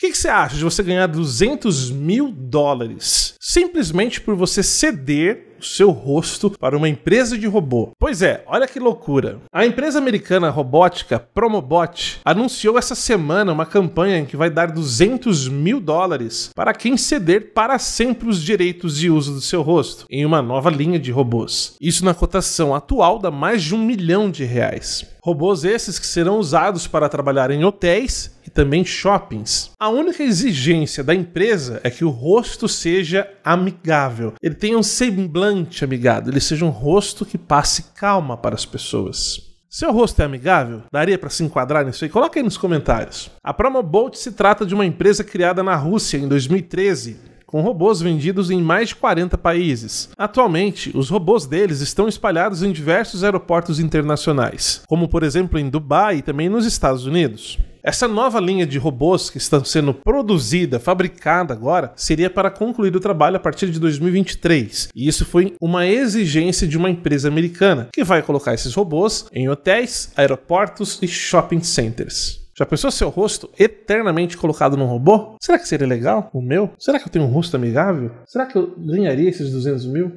O que, que, você acha de você ganhar 200 mil dólares simplesmente por você ceder o seu rosto para uma empresa de robô? Pois é, olha que loucura. A empresa americana robótica Promobot anunciou essa semana uma campanha em que vai dar 200 mil dólares para quem ceder para sempre os direitos de uso do seu rosto em uma nova linha de robôs. Isso na cotação atual dá mais de um milhão de reais. Robôs esses que serão usados para trabalhar em hotéis e também shoppings. A única exigência da empresa é que o rosto seja amigável, ele tenha um semblante amigável, ele seja um rosto que passe calma para as pessoas. Seu rosto é amigável? Daria para se enquadrar nisso aí? Coloca aí nos comentários. A Promobolt se trata de uma empresa criada na Rússia em 2013 com robôs vendidos em mais de 40 países. Atualmente, os robôs deles estão espalhados em diversos aeroportos internacionais, como por exemplo em Dubai e também nos Estados Unidos. Essa nova linha de robôs que estão sendo produzida, fabricada agora, seria para concluir o trabalho a partir de 2023. E isso foi uma exigência de uma empresa americana, que vai colocar esses robôs em hotéis, aeroportos e shopping centers. Já pensou seu rosto eternamente colocado num robô? Será que seria legal? O meu? Será que eu tenho um rosto amigável? Será que eu ganharia esses 200 mil?